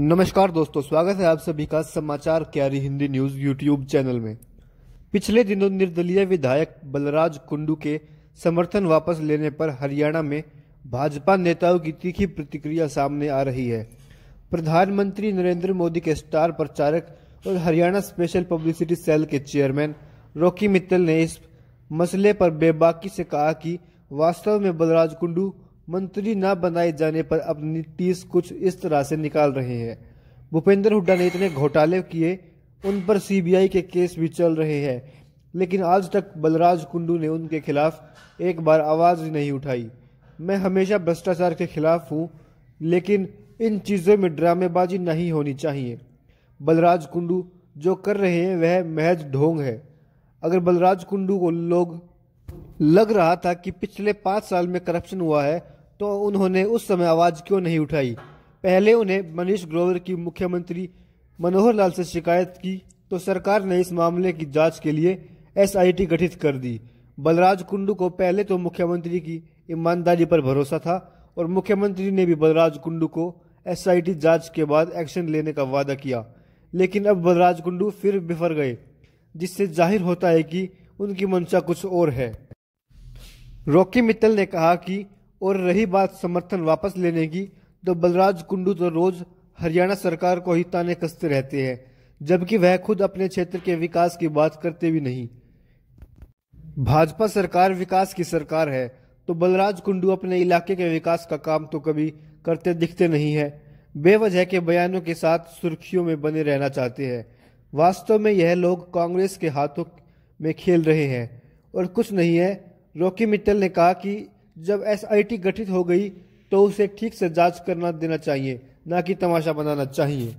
नमस्कार दोस्तों स्वागत है आप सभी का समाचार क्यारी हिंदी न्यूज यूट्यूब चैनल में पिछले दिनों निर्दलीय विधायक बलराज कुंडू के समर्थन वापस लेने पर हरियाणा में भाजपा नेताओं की तीखी प्रतिक्रिया सामने आ रही है प्रधानमंत्री नरेंद्र मोदी के स्टार प्रचारक और हरियाणा स्पेशल पब्लिसिटी सेल के चेयरमैन रॉकी मित्तल ने इस मसले पर बेबाकी से कहा कि वास्तव में बलराज कुंडू मंत्री न बनाए जाने पर अपनी टीस कुछ इस तरह से निकाल रहे हैं भूपेंद्र हुड्डा ने इतने घोटाले किए उन पर सीबीआई के केस भी चल रहे हैं लेकिन आज तक बलराज कुंडू ने उनके खिलाफ एक बार आवाज़ नहीं उठाई मैं हमेशा भ्रष्टाचार के खिलाफ हूँ लेकिन इन चीज़ों में ड्रामेबाजी नहीं होनी चाहिए बलराज कुंडू जो कर रहे हैं वह महज ढोंग है अगर बलराज कुंडू को लोग लग रहा था कि पिछले पाँच साल में करप्शन हुआ है तो उन्होंने उस समय आवाज़ क्यों नहीं उठाई पहले उन्हें मनीष ग्रोवर की मुख्यमंत्री मनोहर लाल से शिकायत की तो सरकार ने इस मामले की जांच के लिए एसआईटी गठित कर दी बलराज कुंडू को पहले तो मुख्यमंत्री की ईमानदारी पर भरोसा था और मुख्यमंत्री ने भी बलराज कुंडू को एसआईटी जांच के बाद एक्शन लेने का वादा किया लेकिन अब बलराज कुंडू फिर बिफर गए जिससे जाहिर होता है कि उनकी मंशा कुछ और है रॉकी मित्तल ने कहा कि और रही बात समर्थन वापस लेने की तो बलराज कुंडू तो रोज हरियाणा सरकार को ही ताने कसते रहते हैं जबकि वह खुद अपने क्षेत्र के विकास की बात करते भी नहीं भाजपा सरकार विकास की सरकार है तो बलराज कुंडू अपने इलाके के विकास का काम तो कभी करते दिखते नहीं है बेवजह के बयानों के साथ सुर्खियों में बने रहना चाहते हैं वास्तव में यह लोग कांग्रेस के हाथों में खेल रहे हैं और कुछ नहीं है रॉकी मित्तल ने कहा कि जब एसआईटी गठित हो गई तो उसे ठीक से जांच करना देना चाहिए ना कि तमाशा बनाना चाहिए